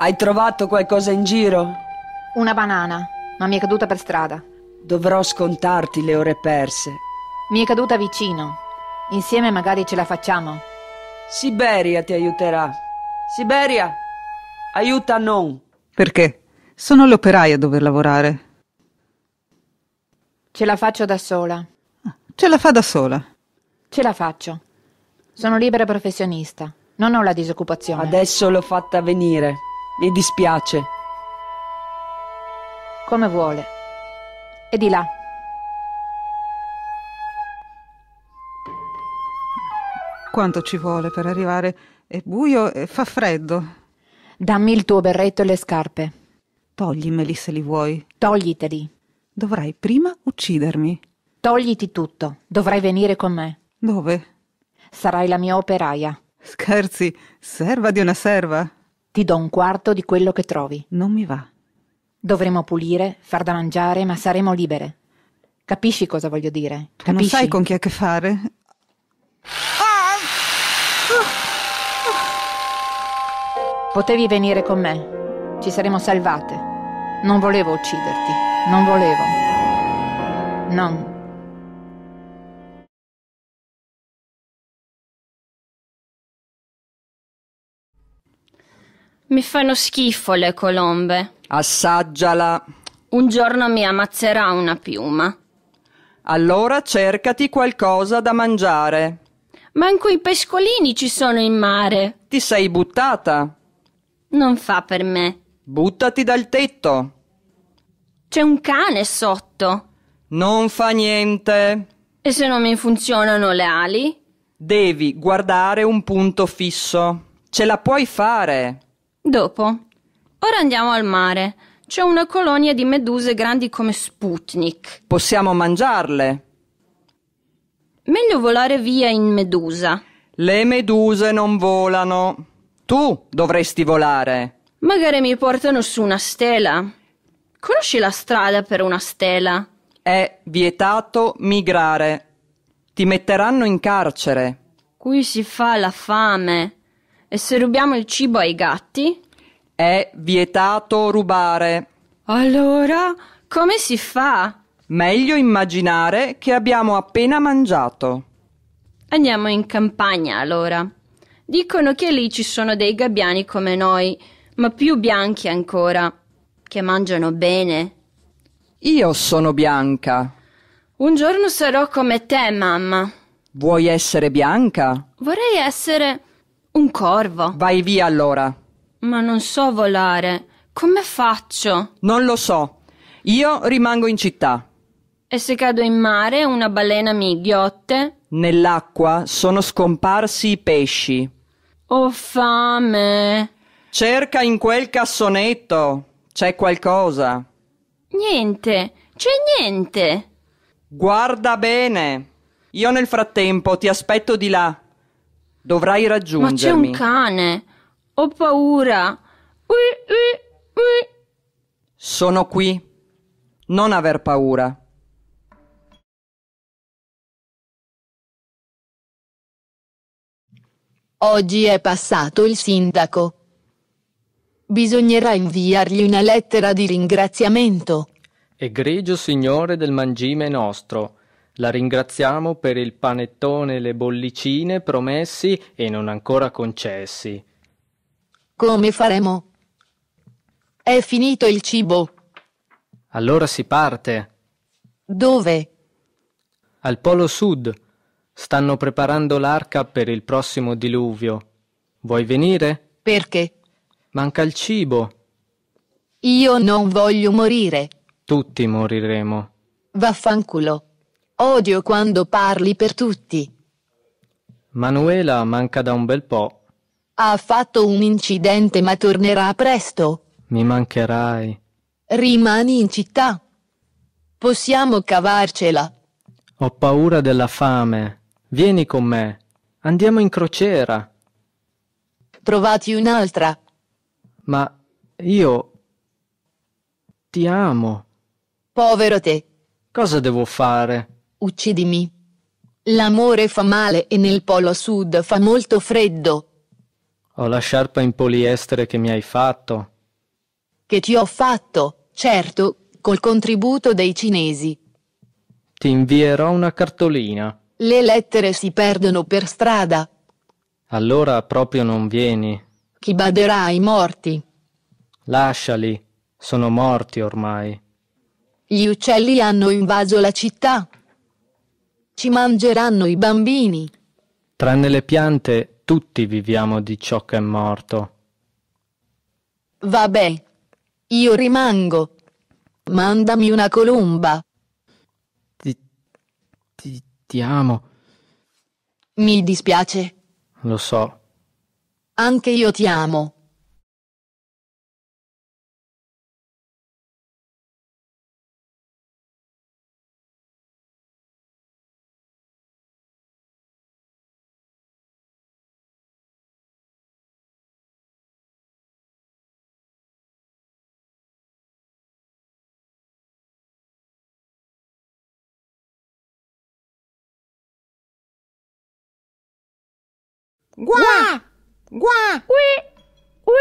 Hai trovato qualcosa in giro? Una banana, ma mi è caduta per strada. Dovrò scontarti le ore perse. Mi è caduta vicino. Insieme magari ce la facciamo. Siberia ti aiuterà. Siberia, aiuta non. Perché? Sono le operaie a dover lavorare. Ce la faccio da sola. Ah, ce la fa da sola. Ce la faccio. Sono libera professionista. Non ho la disoccupazione. Adesso l'ho fatta venire. Mi dispiace. Come vuole. E di là. Quanto ci vuole per arrivare? È buio e fa freddo. Dammi il tuo berretto e le scarpe. Toglimeli se li vuoi. Togliteli. Dovrai prima uccidermi. Togliti tutto. Dovrai venire con me. Dove? Sarai la mia operaia. Scherzi, serva di una serva. Ti do un quarto di quello che trovi. Non mi va. Dovremo pulire, far da mangiare, ma saremo libere. Capisci cosa voglio dire? Tu Capisci? non sai con chi ha che fare. Potevi venire con me. Ci saremmo salvate. Non volevo ucciderti. Non volevo. Non. Mi fanno schifo le colombe. Assaggiala. Un giorno mi ammazzerà una piuma. Allora cercati qualcosa da mangiare. Manco i pescolini ci sono in mare. Ti sei buttata. Non fa per me. Buttati dal tetto. C'è un cane sotto. Non fa niente. E se non mi funzionano le ali? Devi guardare un punto fisso. Ce la puoi fare. Dopo. Ora andiamo al mare. C'è una colonia di meduse grandi come Sputnik. Possiamo mangiarle. Meglio volare via in medusa. Le meduse non volano. Tu dovresti volare. Magari mi portano su una stela. Conosci la strada per una stela? È vietato migrare. Ti metteranno in carcere. Qui si fa la fame. E se rubiamo il cibo ai gatti? È vietato rubare. Allora, come si fa? Meglio immaginare che abbiamo appena mangiato. Andiamo in campagna allora. Dicono che lì ci sono dei gabbiani come noi, ma più bianchi ancora, che mangiano bene. Io sono bianca. Un giorno sarò come te, mamma. Vuoi essere bianca? Vorrei essere un corvo. Vai via allora. Ma non so volare. Come faccio? Non lo so. Io rimango in città. E se cado in mare una balena mi ghiotte? Nell'acqua sono scomparsi i pesci. Ho fame. Cerca in quel cassonetto. C'è qualcosa. Niente. C'è niente. Guarda bene. Io nel frattempo ti aspetto di là. Dovrai raggiungermi. Ma c'è un cane. Ho paura. Ui, ui, ui. Sono qui. Non aver paura. Oggi è passato il sindaco. Bisognerà inviargli una lettera di ringraziamento. Egregio signore del mangime nostro, la ringraziamo per il panettone e le bollicine promessi e non ancora concessi. Come faremo? È finito il cibo. Allora si parte. Dove? Al Polo Sud. Stanno preparando l'arca per il prossimo diluvio. Vuoi venire? Perché? Manca il cibo. Io non voglio morire. Tutti moriremo. Vaffanculo. Odio quando parli per tutti. Manuela manca da un bel po'. Ha fatto un incidente ma tornerà presto. Mi mancherai. Rimani in città. Possiamo cavarcela. Ho paura della fame. Vieni con me. Andiamo in crociera. Trovati un'altra. Ma io ti amo. Povero te. Cosa devo fare? uccidimi. L'amore fa male e nel polo sud fa molto freddo. Ho la sciarpa in poliestere che mi hai fatto. Che ti ho fatto, certo, col contributo dei cinesi. Ti invierò una cartolina. Le lettere si perdono per strada. Allora proprio non vieni. Chi baderà ai morti? Lasciali, sono morti ormai. Gli uccelli hanno invaso la città ci mangeranno i bambini. Tranne le piante, tutti viviamo di ciò che è morto. Vabbè, io rimango. Mandami una colomba. Ti, ti, ti amo. Mi dispiace. Lo so. Anche io ti amo. 呱呱，呱呱